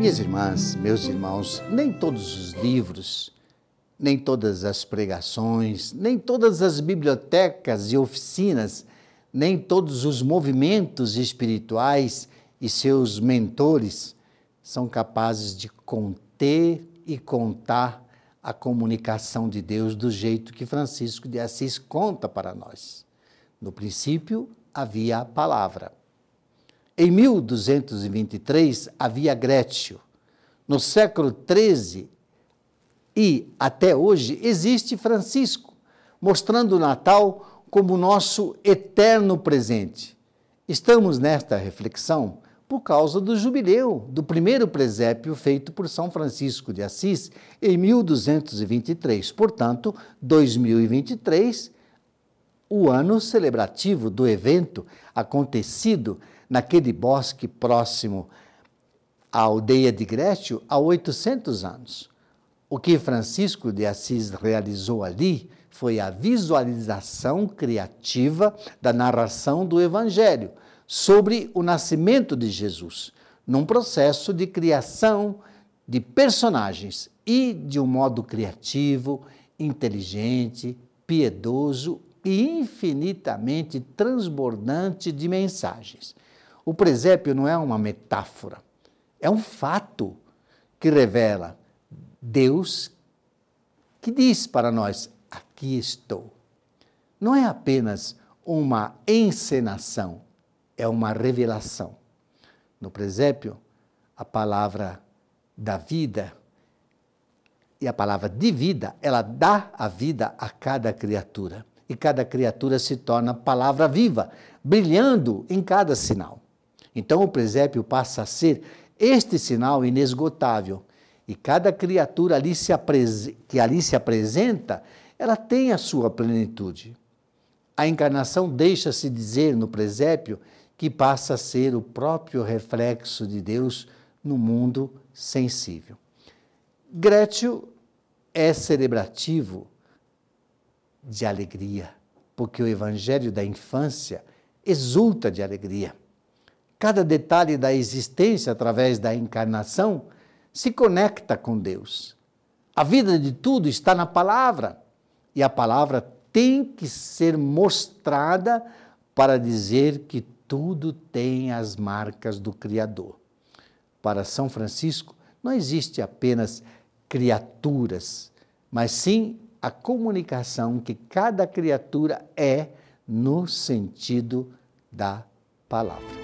Minhas irmãs, meus irmãos, nem todos os livros, nem todas as pregações, nem todas as bibliotecas e oficinas, nem todos os movimentos espirituais e seus mentores são capazes de conter e contar a comunicação de Deus do jeito que Francisco de Assis conta para nós. No princípio havia a palavra. Em 1223 havia Grétio. No século XIII e até hoje existe Francisco, mostrando o Natal como nosso eterno presente. Estamos nesta reflexão por causa do jubileu do primeiro presépio feito por São Francisco de Assis em 1223. Portanto, 2023, o ano celebrativo do evento acontecido naquele bosque próximo à aldeia de Grécio há 800 anos. O que Francisco de Assis realizou ali foi a visualização criativa da narração do Evangelho sobre o nascimento de Jesus, num processo de criação de personagens e de um modo criativo, inteligente, piedoso e infinitamente transbordante de mensagens. O presépio não é uma metáfora, é um fato que revela Deus que diz para nós: aqui estou. Não é apenas uma encenação, é uma revelação. No presépio, a palavra da vida e a palavra de vida, ela dá a vida a cada criatura. E cada criatura se torna palavra viva, brilhando em cada sinal. Então o presépio passa a ser este sinal inesgotável. E cada criatura ali que ali se apresenta, ela tem a sua plenitude. A encarnação deixa-se dizer no presépio que passa a ser o próprio reflexo de Deus no mundo sensível. Grétio é celebrativo de alegria, porque o evangelho da infância exulta de alegria cada detalhe da existência através da encarnação se conecta com Deus. A vida de tudo está na palavra e a palavra tem que ser mostrada para dizer que tudo tem as marcas do Criador. Para São Francisco, não existe apenas criaturas, mas sim a comunicação que cada criatura é no sentido da palavra.